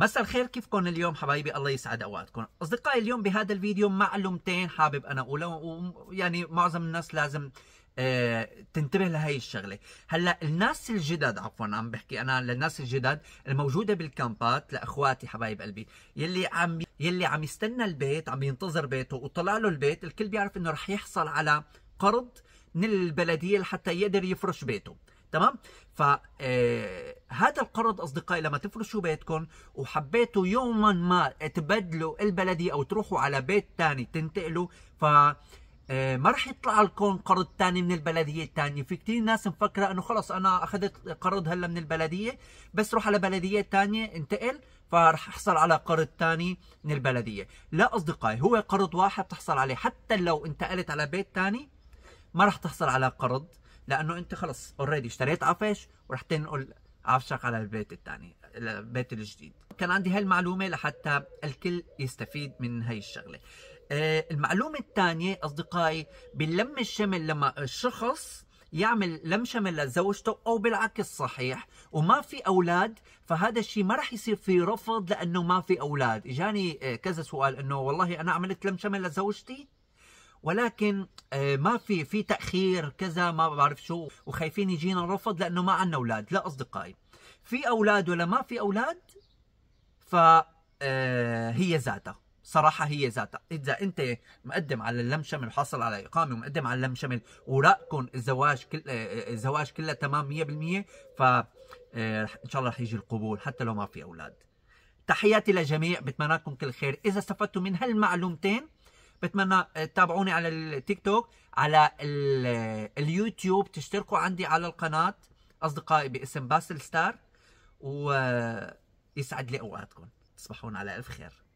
مساء الخير كيفكم اليوم حبايبي الله يسعد اوقاتكم اصدقائي اليوم بهذا الفيديو معلومتين حابب انا اقولها ويعني معظم الناس لازم آه، تنتبه لهي الشغله هلا الناس الجدد عفوا عم بحكي انا للناس الجدد الموجوده بالكامبات لاخواتي حبايب قلبي يلي عم يلي عم يستنى البيت عم ينتظر بيته وطلع له البيت الكل بيعرف انه رح يحصل على قرض من البلديه لحتى يقدر يفرش بيته تمام ف آه، هذا القرض اصدقائي لما تفرشوا بيتكم وحبيتوا يوما ما تبدلوا البلدي او تروحوا على بيت ثاني تنتقلوا ف آه، ما رح يطلع لكم قرض ثاني من البلديه الثانيه، في كثير ناس مفكره انه خلص انا اخذت قرض هلا من البلديه بس روح على بلديه ثانيه انتقل فرح احصل على قرض ثاني من البلديه، لا اصدقائي هو قرض واحد تحصل عليه حتى لو انتقلت على بيت ثاني ما رح تحصل على قرض لانه انت خلص اوريدي اشتريت عفش ورح تنقل عفشك على البيت الثاني البيت الجديد كان عندي هالمعلومه لحتى الكل يستفيد من هاي الشغله آه، المعلومة الثانية أصدقائي باللم الشمل لما الشخص يعمل لم شمل لزوجته أو بالعكس صحيح وما في أولاد فهذا الشيء ما راح يصير في رفض لأنه ما في أولاد إجاني آه، كذا سؤال أنه والله أنا عملت لم شمل لزوجتي ولكن آه، ما في في تأخير كذا ما بعرف شو وخايفين يجينا رفض لأنه ما عندنا أولاد لا أصدقائي في اولاد ولا ما في اولاد فهي آه، ذاتها صراحه هي ذاتها اذا انت مقدم على اللم شمل وحاصل على اقامه ومقدم على اللم شمل ورقكم الزواج كل الزواج كله تمام 100% ف آه، ان شاء الله رح يجي القبول حتى لو ما في اولاد تحياتي للجميع بتمنى لكم كل خير اذا استفدتوا من هالمعلومتين بتمنى آه، تتابعوني على التيك توك على اليوتيوب تشتركوا عندي على القناه اصدقائي باسم باسل ستار ويسعد لي اوقاتكم تصبحون على الف خير